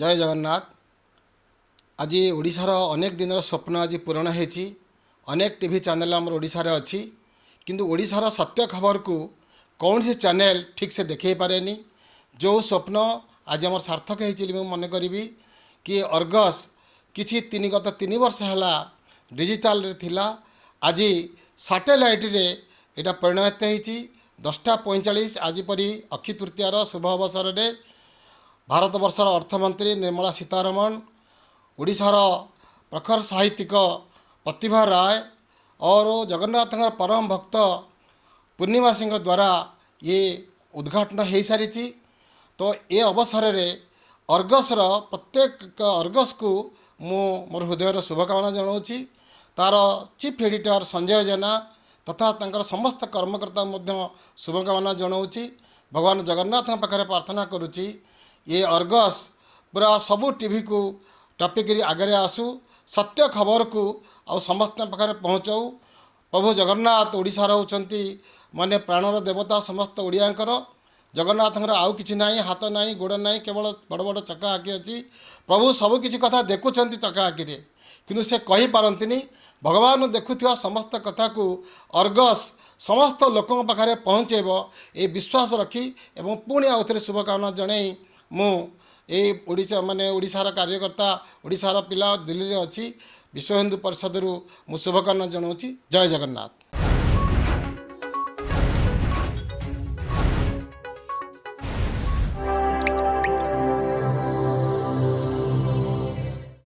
ଜୟ ଜଗନ୍ନାଥ ଆଜି ଓଡ଼ିଶାର ଅନେକ ଦିନର ସ୍ୱପ୍ନ ଆଜି ପୂରଣ ହୋଇଛି ଅନେକ ଟି ଭି ଚ୍ୟାନେଲ୍ ଆମର ଓଡ଼ିଶାରେ ଅଛି କିନ୍ତୁ ଓଡ଼ିଶାର ସତ୍ୟ ଖବରକୁ କୌଣସି ଚ୍ୟାନେଲ୍ ଠିକ୍ସେ ଦେଖାଇ ପାରେନି ଯେଉଁ ସ୍ୱପ୍ନ ଆଜି ଆମର ସାର୍ଥକ ହୋଇଛି ବୋଲି ମୁଁ ମନେ କରିବି କି ଅର୍ଗସ୍ କିଛି ତିନି ଗତ ତିନି ବର୍ଷ ହେଲା ଡିଜିଟାଲରେ ଥିଲା ଆଜି ସାଟେଲାଇଟ୍ରେ ଏଇଟା ପରିଣତ ହୋଇଛି ଦଶଟା ପଇଁଚାଳିଶ ଆଜି ପରି ଅକ୍ଷିତୃତୀୟାର ଶୁଭ ଅବସରରେ ଭାରତବର୍ଷର ଅର୍ଥମନ୍ତ୍ରୀ ନିର୍ମଳା ସୀତାରମଣ ଓଡ଼ିଶାର ପ୍ରଖର ସାହିତ୍ୟିକ ପ୍ରତିଭା ରାୟ ଅରୁ ଜଗନ୍ନାଥଙ୍କର ପରମ ଭକ୍ତ ପୂର୍ଣ୍ଣିମା ସିଂହ ଦ୍ୱାରା ଇଏ ଉଦ୍ଘାଟନ ହୋଇସାରିଛି ତ ଏ ଅବସରରେ ଅର୍ଗସର ପ୍ରତ୍ୟେକ ଅର୍ଗସକୁ ମୁଁ ମୋର ହୃଦୟର ଶୁଭକାମନା ଜଣାଉଛି ତା'ର ଚିଫ୍ ଏଡ଼ିଟର ସଞ୍ଜୟ ଜେନା ତଥା ତାଙ୍କର ସମସ୍ତ କର୍ମକର୍ତ୍ତା ମଧ୍ୟ ଶୁଭକାମନା ଜଣାଉଛି ଭଗବାନ ଜଗନ୍ନାଥଙ୍କ ପାଖରେ ପ୍ରାର୍ଥନା କରୁଛି ଏ ଅର୍ଗସ୍ ପୁରା ସବୁ ଟିଭିକୁ ଟପିକିରି ଆଗରେ ଆସୁ ସତ୍ୟ ଖବରକୁ ଆଉ ସମସ୍ତଙ୍କ ପାଖରେ ପହଞ୍ଚାଉ ପ୍ରଭୁ ଜଗନ୍ନାଥ ଓଡ଼ିଶାର ହେଉଛନ୍ତି ମାନେ ପ୍ରାଣର ଦେବତା ସମସ୍ତ ଓଡ଼ିଆଙ୍କର ଜଗନ୍ନାଥଙ୍କର ଆଉ କିଛି ନାହିଁ ହାତ ନାହିଁ ଗୋଡ଼ ନାହିଁ କେବଳ ବଡ଼ ବଡ଼ ଚକା ଆଗେ ଅଛି ପ୍ରଭୁ ସବୁ କିଛି କଥା ଦେଖୁଛନ୍ତି ଚକା ଆଗିରେ କିନ୍ତୁ ସେ କହିପାରନ୍ତିନି ଭଗବାନ ଦେଖୁଥିବା ସମସ୍ତ କଥାକୁ ଅର୍ଗସ୍ ସମସ୍ତ ଲୋକଙ୍କ ପାଖରେ ପହଞ୍ଚାଇବ ଏ ବିଶ୍ୱାସ ରଖି ଏବଂ ପୁଣି ଆଉଥରେ ଶୁଭକାମନା ଜଣାଇ ମୁଁ ଏଇ ଓଡ଼ିଶା ମାନେ ଓଡ଼ିଶାର କାର୍ଯ୍ୟକର୍ତ୍ତା ଓଡ଼ିଶାର ପିଲା ଦିଲ୍ଲୀରେ ଅଛି ବିଶ୍ୱ ହିନ୍ଦୁ ପରିଷଦରୁ ମୁଁ ଶୁଭକାମନା ଜଣାଉଛି ଜୟ ଜଗନ୍ନାଥ